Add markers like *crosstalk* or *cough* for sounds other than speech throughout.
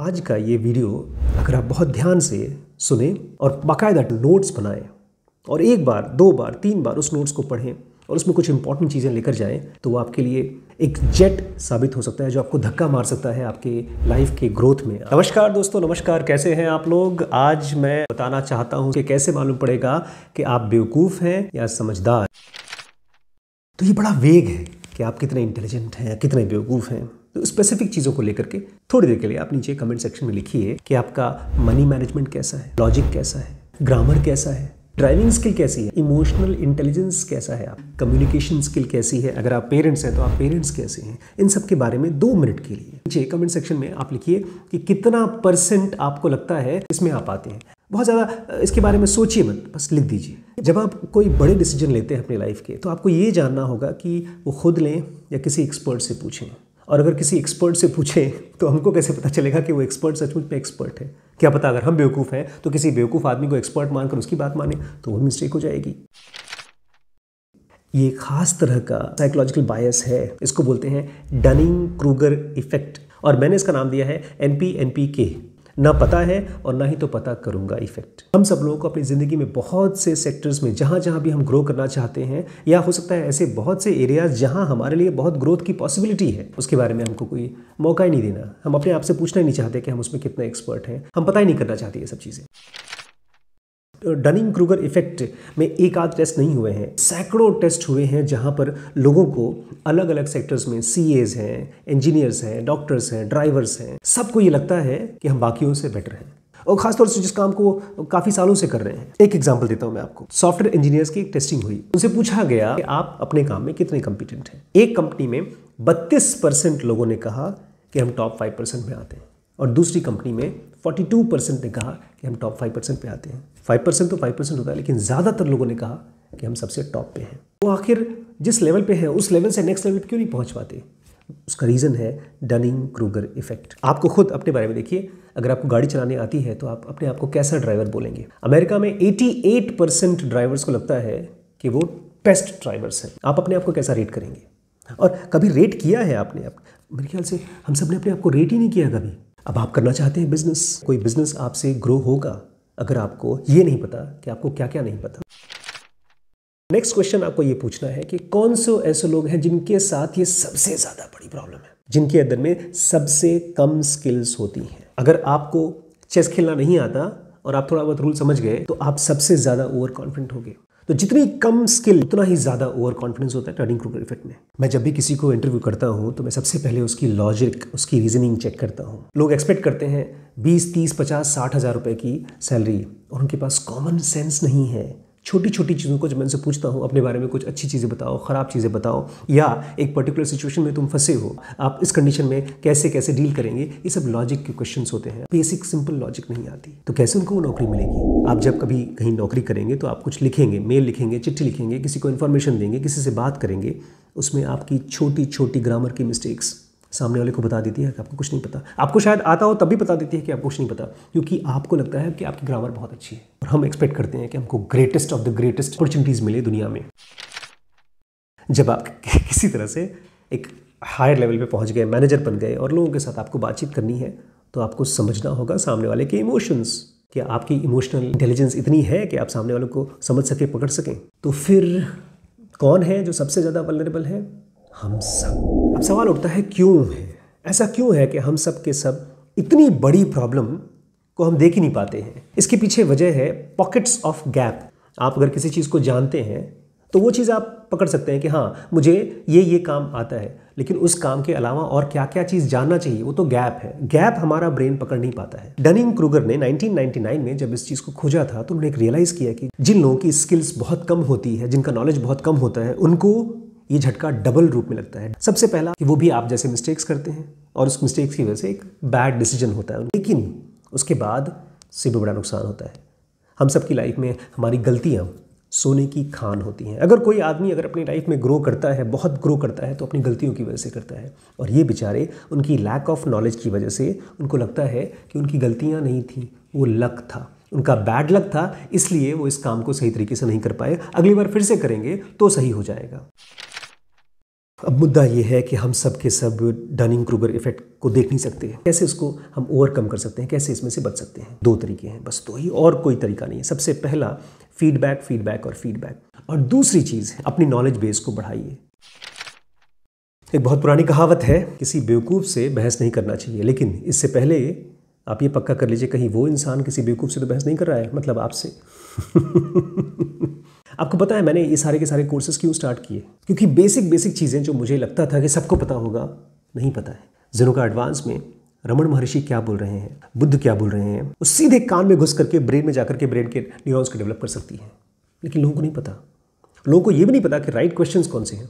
आज का ये वीडियो अगर आप बहुत ध्यान से सुने और बाकायदा नोट्स बनाएं और एक बार दो बार तीन बार उस नोट्स को पढ़ें और उसमें कुछ इंपॉर्टेंट चीज़ें लेकर जाएं तो वो आपके लिए एक जेट साबित हो सकता है जो आपको धक्का मार सकता है आपके लाइफ के ग्रोथ में नमस्कार दोस्तों नमस्कार कैसे हैं आप लोग आज मैं बताना चाहता हूँ कि कैसे मालूम पड़ेगा कि आप बेवकूफ़ हैं या समझदार तो ये बड़ा वेग है कि आप कितने इंटेलिजेंट हैं कितने बेवकूफ़ हैं तो स्पेसिफिक चीज़ों को लेकर के थोड़ी देर के लिए आप नीचे कमेंट सेक्शन में लिखिए कि आपका मनी मैनेजमेंट कैसा है लॉजिक कैसा है ग्रामर कैसा है ड्राइविंग स्किल कैसी है इमोशनल इंटेलिजेंस कैसा है आप कम्युनिकेशन स्किल कैसी है अगर आप पेरेंट्स हैं तो आप पेरेंट्स कैसे हैं इन सब के बारे में दो मिनट के लिए नीचे कमेंट सेक्शन में आप लिखिए कि कितना परसेंट आपको लगता है इसमें आप आते हैं बहुत ज़्यादा इसके बारे में सोचिए मत बस लिख दीजिए जब आप कोई बड़े डिसीजन लेते हैं अपनी लाइफ के तो आपको ये जानना होगा कि वो खुद लें या किसी एक्सपर्ट से पूछें और अगर किसी एक्सपर्ट से पूछें तो हमको कैसे पता चलेगा कि वो एक्सपर्ट सचमुच में एक्सपर्ट है क्या पता अगर हम बेवकूफ़ हैं तो किसी बेवकूफ़ आदमी को एक्सपर्ट मानकर उसकी बात माने तो वो मिस्टेक हो जाएगी ये खास तरह का साइकोलॉजिकल बायस है इसको बोलते हैं डनिंग क्रूगर इफेक्ट और मैंने इसका नाम दिया है एन पी एन पी के ना पता है और ना ही तो पता करूंगा इफेक्ट हम सब लोगों को अपनी ज़िंदगी में बहुत से सेक्टर्स में जहां जहां भी हम ग्रो करना चाहते हैं या हो सकता है ऐसे बहुत से एरियाज़ जहां हमारे लिए बहुत ग्रोथ की पॉसिबिलिटी है उसके बारे में हमको कोई मौका ही नहीं देना हम अपने आप से पूछना ही नहीं चाहते कि हम उसमें कितने एक्सपर्ट हैं हम पता ही नहीं करना चाहते ये सब चीज़ें डनिंग क्रूगर इफेक्ट में एक आध टेस्ट नहीं हुए हैं सैकड़ों टेस्ट हुए हैं जहां पर लोगों को अलग अलग सेक्टर्स में सी हैं इंजीनियर्स हैं डॉक्टर्स हैं ड्राइवर्स हैं सबको ये लगता है कि हम बाकियों से बेटर हैं और खासतौर से जिस काम को काफ़ी सालों से कर रहे हैं एक एग्जाम्पल देता हूँ मैं आपको सॉफ्टवेयर इंजीनियर्स की एक टेस्टिंग हुई उनसे पूछा गया कि आप अपने काम में कितने कॉम्पिटेंट हैं एक कंपनी में 32 परसेंट लोगों ने कहा कि हम टॉप 5 परसेंट में आते हैं और दूसरी कंपनी में 42 परसेंट ने कहा कि हम टॉप 5 परसेंट पर आते हैं 5 परसेंट तो 5 परसेंट होता है लेकिन ज़्यादातर लोगों ने कहा कि हम सबसे टॉप पे हैं वो आखिर जिस लेवल पे है उस लेवल से नेक्स्ट लेवल पे क्यों नहीं पहुंच पाते उसका रीज़न है डनिंग क्रूगर इफेक्ट आपको खुद अपने बारे में देखिए अगर आपको गाड़ी चलाने आती है तो आप अपने आप को कैसा ड्राइवर बोलेंगे अमेरिका में 88 परसेंट ड्राइवर्स को लगता है कि वो बेस्ट ड्राइवर्स हैं आप अपने आप को कैसा रेट करेंगे और कभी रेट किया है आपने आप मेरे ख्याल से हम सब ने अपने आप को रेट ही नहीं किया कभी अब आप करना चाहते हैं बिजनेस कोई बिजनेस आपसे ग्रो होगा अगर आपको ये नहीं पता कि आपको क्या क्या नहीं पता नेक्स्ट क्वेश्चन आपको ये पूछना है कि कौन से ऐसे लोग हैं जिनके साथ ये सबसे ज़्यादा बड़ी प्रॉब्लम है जिनके अंदर में सबसे कम स्किल्स होती हैं अगर आपको चेस खेलना नहीं आता और आप थोड़ा बहुत रूल समझ गए तो आप सबसे ज़्यादा ओवर कॉन्फिडेंट हो गए तो जितनी कम स्किल उतना ही ज़्यादा ओवर कॉन्फिडेंस होता है टर्निंग क्रूगर इफेक्ट में मैं जब भी किसी को इंटरव्यू करता हूँ तो मैं सबसे पहले उसकी लॉजिक उसकी रीजनिंग चेक करता हूँ लोग एक्सपेक्ट करते हैं बीस तीस पचास साठ हज़ार रुपए की सैलरी और उनके पास कॉमन सेंस नहीं है छोटी छोटी चीज़ों को जब मैं उनसे पूछता हूँ अपने बारे में कुछ अच्छी चीज़ें बताओ ख़राब चीज़ें बताओ या एक पर्टिकुलर सिचुएशन में तुम फंसे हो आप इस कंडीशन में कैसे कैसे डील करेंगे ये सब लॉजिक के क्वेश्चन होते हैं बेसिक सिंपल लॉजिक नहीं आती तो कैसे उनको वो नौकरी मिलेगी आप जब कभी कहीं नौकरी करेंगे तो आप कुछ लिखेंगे मेल लिखेंगे चिट्ठी लिखेंगे किसी को इन्फॉर्मेशन देंगे किसी से बात करेंगे उसमें आपकी छोटी छोटी ग्रामर की मिस्टेक्स सामने वाले को बता देती है कि आपको कुछ नहीं पता आपको शायद आता हो तब भी बता देती है कि आपको कुछ नहीं पता क्योंकि आपको लगता है कि आपकी ग्रामर बहुत अच्छी है और हम एक्सपेक्ट करते हैं कि हमको greatest of the greatest opportunities मिले दुनिया में जब आप *laughs* किसी तरह से एक हायर लेवल पे पहुंच गए मैनेजर बन गए और लोगों के साथ आपको बातचीत करनी है तो आपको समझना होगा सामने वाले के इमोशंस कि आपकी इमोशनल इंटेलिजेंस इतनी है कि आप सामने वालों को समझ सकें पकड़ सकें तो फिर कौन है जो सबसे ज़्यादा वलरेबल है हम सब अब सवाल उठता है क्यों है ऐसा क्यों है कि हम सब के सब इतनी बड़ी प्रॉब्लम को हम देख ही नहीं पाते हैं इसके पीछे वजह है पॉकेट्स ऑफ गैप आप अगर किसी चीज़ को जानते हैं तो वो चीज़ आप पकड़ सकते हैं कि हाँ मुझे ये ये काम आता है लेकिन उस काम के अलावा और क्या क्या चीज़ जानना चाहिए वो तो गैप है गैप हमारा ब्रेन पकड़ नहीं पाता है डनिंग क्रूगर ने 1999 में जब इस चीज़ को खोजा था तो उन्होंने एक रियलाइज़ किया कि जिन लोगों की स्किल्स बहुत कम होती है जिनका नॉलेज बहुत कम होता है उनको ये झटका डबल रूप में लगता है सबसे पहला कि वो भी आप जैसे मिस्टेक्स करते हैं और उस मिस्टेक्स की वजह से एक बैड डिसीजन होता है लेकिन उसके बाद से भी बड़ा नुकसान होता है हम सब की लाइफ में हमारी गलतियाँ सोने की खान होती हैं अगर कोई आदमी अगर अपनी लाइफ में ग्रो करता है बहुत ग्रो करता है तो अपनी गलतियों की वजह से करता है और ये बेचारे उनकी लैक ऑफ नॉलेज की वजह से उनको लगता है कि उनकी गलतियाँ नहीं थी वो लक था उनका बैड लक था इसलिए वो इस काम को सही तरीके से नहीं कर पाए अगली बार फिर से करेंगे तो सही हो जाएगा अब मुद्दा ये है कि हम सब के सब डनिंग क्रूबर इफेक्ट को देख नहीं सकते हैं कैसे इसको हम ओवरकम कर सकते हैं कैसे इसमें से बच सकते हैं दो तरीके हैं बस दो तो ही और कोई तरीका नहीं है सबसे पहला फीडबैक फीडबैक और फीडबैक और दूसरी चीज़ है अपनी नॉलेज बेस को बढ़ाइए एक बहुत पुरानी कहावत है किसी बेवकूफ़ से बहस नहीं करना चाहिए लेकिन इससे पहले आप ये पक्का कर लीजिए कहीं वो इंसान किसी बेवकूफ़ से तो बहस नहीं कर रहा है मतलब आपसे *laughs* आपको पता है मैंने ये सारे के सारे कोर्सेज क्यों स्टार्ट किए क्योंकि बेसिक बेसिक चीज़ें जो मुझे लगता था कि सबको पता होगा नहीं पता है का एडवांस में रमन महर्षि क्या बोल रहे हैं बुद्ध क्या बोल रहे हैं वो सीधे कान में घुस करके ब्रेन में जाकर के ब्रेन के न्यूरॉन्स को डेवलप कर सकती है लेकिन लोगों को नहीं पता लोगों को ये भी नहीं पता कि राइट क्वेश्चंस कौन से हैं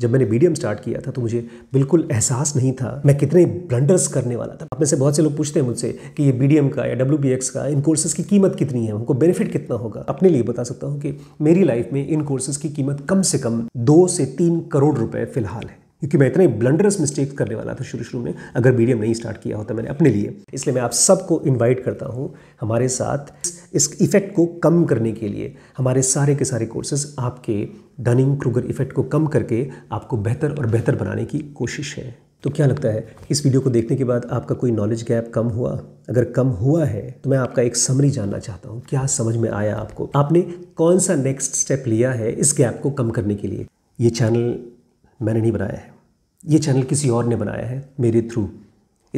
जब मैंने मीडियम स्टार्ट किया था तो मुझे बिल्कुल एहसास नहीं था मैं कितने ब्लंडर्स करने वाला था आप में से बहुत से लोग पूछते हैं मुझसे कि ये मीडियम का या डब्ल्यू का इन कोर्सेज़ की कीमत कितनी है उनको बेनिफिट कितना होगा अपने लिए बता सकता हूँ कि मेरी लाइफ में इन कोर्सेज़ की कीमत कम से कम दो से तीन करोड़ रुपये फिलहाल है क्योंकि मैं इतने ब्लंडरस मिस्टेक्स करने वाला था शुरू शुरू में अगर मीडियम नहीं स्टार्ट किया होता मैंने अपने लिए इसलिए मैं आप सबको इनवाइट करता हूँ हमारे साथ इस इफ़ेक्ट को कम करने के लिए हमारे सारे के सारे कोर्सेज आपके डनिंग क्रूगर इफ़ेक्ट को कम करके आपको बेहतर और बेहतर बनाने की कोशिश है तो क्या लगता है इस वीडियो को देखने के बाद आपका कोई नॉलेज गैप कम हुआ अगर कम हुआ है तो मैं आपका एक समरी जानना चाहता हूँ क्या समझ में आया आपको आपने कौन सा नेक्स्ट स्टेप लिया है इस गैप को कम करने के लिए ये चैनल मैंने नहीं बनाया है ये चैनल किसी और ने बनाया है मेरे थ्रू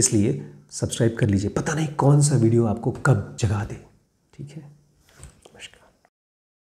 इसलिए सब्सक्राइब कर लीजिए पता नहीं कौन सा वीडियो आपको कब जगा दे ठीक है